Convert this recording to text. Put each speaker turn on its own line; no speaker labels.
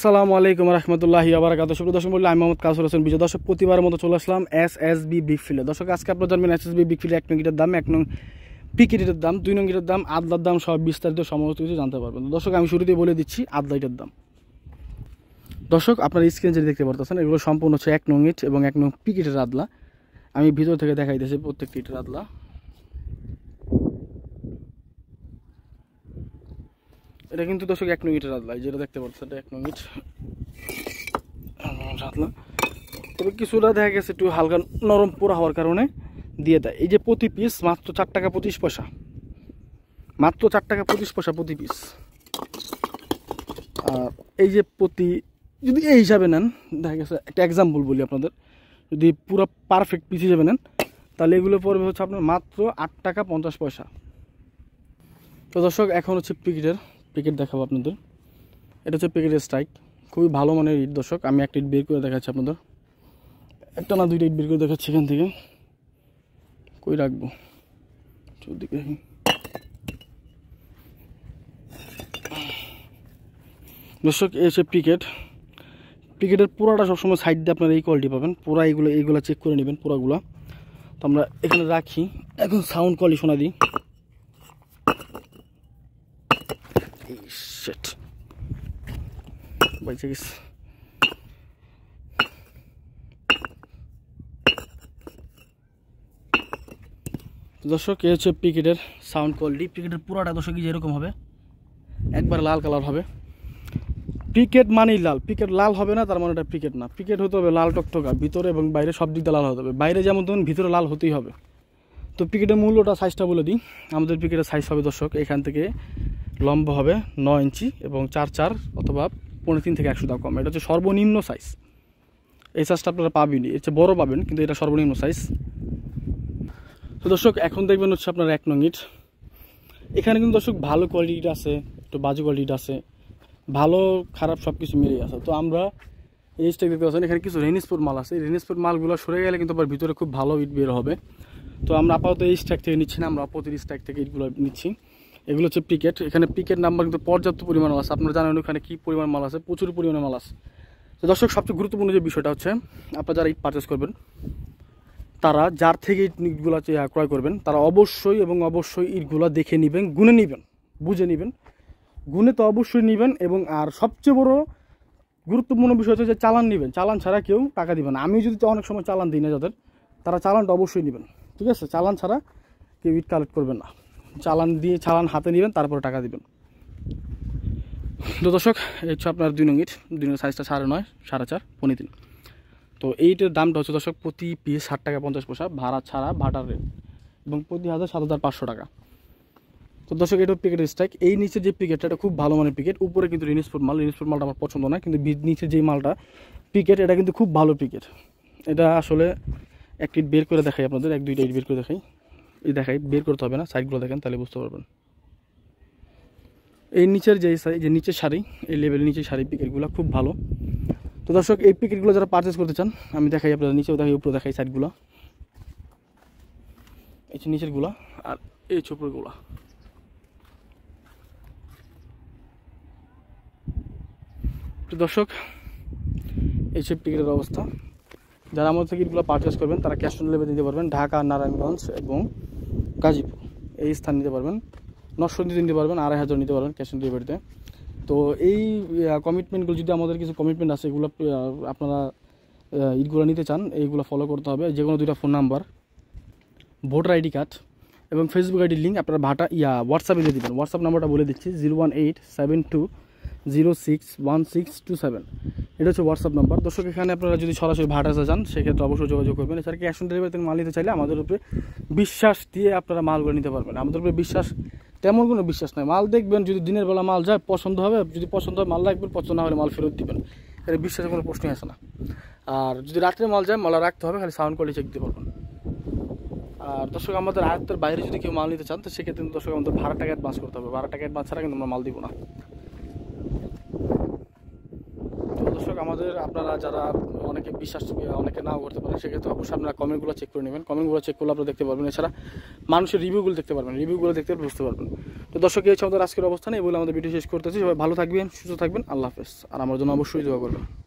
আসসালামু আলাইকুম রহমতুল্লাহ আবরাকাত শুভ দর্শক বললে আমি মোহাম্মদ কাসুর হোসেন বিজয় দর্শক প্রতিবার মতো চলে আসলাম এস এস বি বিগ ফিলে দর্শক আজকে আপনার জানবেন এস এস বি বিগ ফিলে এক নং দাম এক নং পিকেটের দাম দুই নং গিটার দাম আদলার দাম সব বিস্তারিত সমস্ত কিছু জানতে পারবেন দর্শক আমি শুরুতেই বলে দিচ্ছি আদলাইটার দাম দর্শক আপনার স্ক্রিন যেটা দেখতে পারতেছেন এগুলো সম্পূর্ণ হচ্ছে এক নঙ্গিট এবং এক নং পিকেটের আদলা আমি ভিতর থেকে দেখাই দিয়েছি প্রত্যেকটি ইটের আদলা এটা কিন্তু দর্শক এক মিনিট রাতলা যেটা দেখতে পাচ্ছে এটা এক মিনিট রাতলা তবে কিছুটা দেখা গেছে একটু হালকা নরম পোড়া হওয়ার কারণে দিয়ে দেয় এই যে প্রতি পিস মাত্র চার টাকা পঁচিশ পয়সা মাত্র চার টাকা পঁচিশ পয়সা প্রতি পিস আর এই যে প্রতি যদি এই হিসাবে নেন দেখা গেছে একটা এক্সাম্পল বলি আপনাদের যদি পুরো পারফেক্ট পিস হিসাবে নেন তাহলে এগুলো পড়বে হচ্ছে আপনার মাত্র আট টাকা পঞ্চাশ পয়সা তো দর্শক এখন হচ্ছে পিকেটের প্যাকেট দেখাবো আপনাদের এটা হচ্ছে প্যাকেটের স্ট্রাইক খুবই ভালো মানের ইট দর্শক আমি একটা ইট বের করে দেখাচ্ছি আপনাদের একটা না দুইটা ইট বের করে দেখাচ্ছি এখান থেকে কই রাখবো চৌদিকে দর্শক এসে পিকেট পিকেটের পুরাটা সবসময় সাইড দিয়ে আপনারা এই কোয়ালিটি পাবেন পুরা এইগুলো এইগুলো চেক করে নেবেন পুরাগুলো তো আমরা এখানে রাখি এখন সাউন্ড কোয়ালিটি শোনা দিই Hey, shit. Wait, গেছে দর্শক এ হচ্ছে পিকেটের সাউন্ড কোয়ালিটি পিকেটের পুরোটা দর্শক যেরকম হবে একবার লাল কালার হবে পিকেট মানেই লাল পিকেট লাল হবে না তার মানে এটা পিকেট না পিকেট হতে হবে লাল টকটকা ভিতরে এবং বাইরে সব দিকটা লাল হতে হবে বাইরে যেমন তেমন ভিতরে লাল হতেই হবে তো পিকেটের মূল্যটা সাইজটা বলে দিই আমাদের পিকেটের সাইজ হবে দর্শক এখান থেকে লম্ব হবে ন ইঞ্চি এবং চার চার অথবা পনেরো তিন থেকে একশো দাম কম এটা হচ্ছে সর্বনিম্ন সাইজ এই সাইজটা আপনারা পাবেনি এর চেয়ে বড়ো পাবেন কিন্তু এটা সর্বনিম্ন সাইজ তো দর্শক এখন দেখবেন হচ্ছে আপনার এক নং ইট এখানে কিন্তু দর্শক ভালো কোয়ালিটির আছে একটু বাজে কোয়ালিটির আছে ভালো খারাপ সব কিছু মিলে আছে তো আমরা এই জিনিসটা দেখতে পাচ্ছেন এখানে কিছু রেনিসপুর মাল আছে এই রেনিসপুর মালগুলো সরে গেলে কিন্তু আবার ভিতরে খুব ভালো ইট বের হবে তো আমরা আপাতত এই স্ট্যাক থেকে নিচ্ছি না আমরা অপতির স্ট্যাক থেকে ইটগুলো নিচ্ছি এগুলো হচ্ছে পিকেট এখানে পিকেট নাম্বার কিন্তু পর্যাপ্ত পরিমাণ মাল আছে আপনারা জানেন ওখানে কী পরিমাণ মাল আছে প্রচুর পরিমাণে মাল আছে তো দর্শক সবচেয়ে গুরুত্বপূর্ণ যে বিষয়টা হচ্ছে আপনারা যারা ইট পারচেস করবেন তারা যার থেকে ইটগুলো ক্রয় করবেন তারা অবশ্যই এবং অবশ্যই ইটগুলো দেখে নেবেন গুনে নেবেন বুঝে নেবেন গুনে তো অবশ্যই নেবেন এবং আর সবচেয়ে বড় গুরুত্বপূর্ণ বিষয় হচ্ছে যে চালান নেবেন চালান ছাড়া কেউ টাকা দেবেন আমি যদি অনেক সময় চালান দিই না যাদের তারা চালানটা অবশ্যই নেবেন ঠিক আছে চালান ছাড়া কেউ ইট কালেক্ট করবেন না চালান দিয়ে চালান হাতে নেবেন তারপরে টাকা দিবেন তো দর্শক হচ্ছে আপনার দুই নং ইট দুই নঙ্গির সাইজটা সাড়ে নয় সাড়ে চার পনেরো তিন তো এইটার দামটা হচ্ছে দর্শক প্রতি পিস ষাট টাকা পঞ্চাশ পয়সা ভাড়া ছাড়া ভাটার রেট এবং প্রতি হাজার সাত হাজার পাঁচশো টাকা তো দর্শক এটা পিকেট স্ট্রাইক এই নিচে যে পিকেটটা এটা খুব ভালো মানের পিকেট উপরে কিন্তু রিনিসফুট মাল রিনিসফুট মালটা আমার পছন্দ না কিন্তু নিচে যে মালটা পিকেট এটা কিন্তু খুব ভালো পিকেট এটা আসলে একটি বের করে দেখাই আপনাদের এক দুইটা ইট বের করে দেখাই এই দেখাই বের করতে হবে না সাইডগুলো দেখেন তাহলে বুঝতে পারবেন এই নিচের যে যে নিচের শাড়ি এই লেভেলের নিচের শাড়ি পিকেটগুলো খুব ভালো তো দর্শক এই পিকেটগুলো যারা পারচেস করতে চান আমি দেখাই আপনারা নিচেও দেখাই উপরে দেখাই সাইডগুলো এই নিচেরগুলো আর এই ছোপড়গুলো তো দর্শক এই সব পিকেটের অবস্থা যারা আমার থেকে এগুলো পারচেস করবেন তারা ক্যাশ অন ডেলিভারি দিতে পারবেন ঢাকা নারায়ণগঞ্জ এবং এই স্থান নিতে পারবেন নশো দিতে নিতে পারবেন আড়াই হাজার নিতে পারবেন ক্যাশ অন ডেলিভারিতে তো এই কমিটমেন্টগুলো যদি আমাদের কিছু কমিটমেন্ট আছে এগুলো আপনারা ইটগুলো নিতে চান এইগুলো ফলো করতে হবে যে কোনো দুইটা phone number voter ID card এবং ফেসবুক আইডির লিঙ্ক আপনারা ভাটা ইয়া হোয়াটসঅ্যাপে দিয়ে দেবেন হোয়াটসঅ্যাপ নাম্বারটা বলে দিচ্ছি zero one eight seven two zero six one six two seven এটা হচ্ছে হোয়াটসঅ্যাপ নাম্বার দর্শক এখানে আপনারা যদি সরাসরি ভাটাসা যান সেক্ষেত্রে অবশ্যই যোগাযোগ করবেন এছাড়া ক্যাশ অন ডেলিভারিতে মাল নিতে চাইলে আমাদের উপরে বিশ্বাস দিয়ে আপনারা মালগুলো নিতে পারবেন আমাদের উপরে বিশ্বাস তেমন কোনো বিশ্বাস নয় মাল দেখবেন যদি দিনের বেলা মাল যায় পছন্দ হবে যদি পছন্দ হয় মাল রাখবেন পছন্দ না হলে মাল ফেরত দিবেন এর বিশ্বাসের কোনো প্রশ্নই আসে না আর যদি রাত্রে মাল যায় মাল রাখতে হবে খালি সাউন্ড কোয়ালিটি চেক দিতে পারবেন আর দর্শক আমাদের আয়ত্তের বাইরে যদি কেউ মাল নিতে চান তো সেক্ষেত্রে দর্শক আমাদের ভাড়া টাকা অ্যাডভান্স করতে হবে ভাড়া টাকা অ্যাডভান্স ছাড়া কিন্তু আমরা মাল দিব না আমাদের আপনারা যারা অনেকে বিশ্বাস অনেকে নাও করতে পারেন সেক্ষেত্রে অবশ্যই আপনারা কমেন্টগুলো চেক করে নেবেন কমেন্টগুলো চেক করলে আপনারা দেখতে পারবেন এছাড়া মানুষের রিভিউগুলো দেখতে পারবেন রিভিউগুলো দেখতে বুঝতে পারবেন তো দর্শক এই আমাদের আজকের অবস্থান এই বলে আমাদের ভিডিও শেষ করতেছি সবাই ভালো থাকবেন সুস্থ থাকবেন আল্লাহ হাফেজ আর আমার জন্য অবশ্যই দোয়া করবেন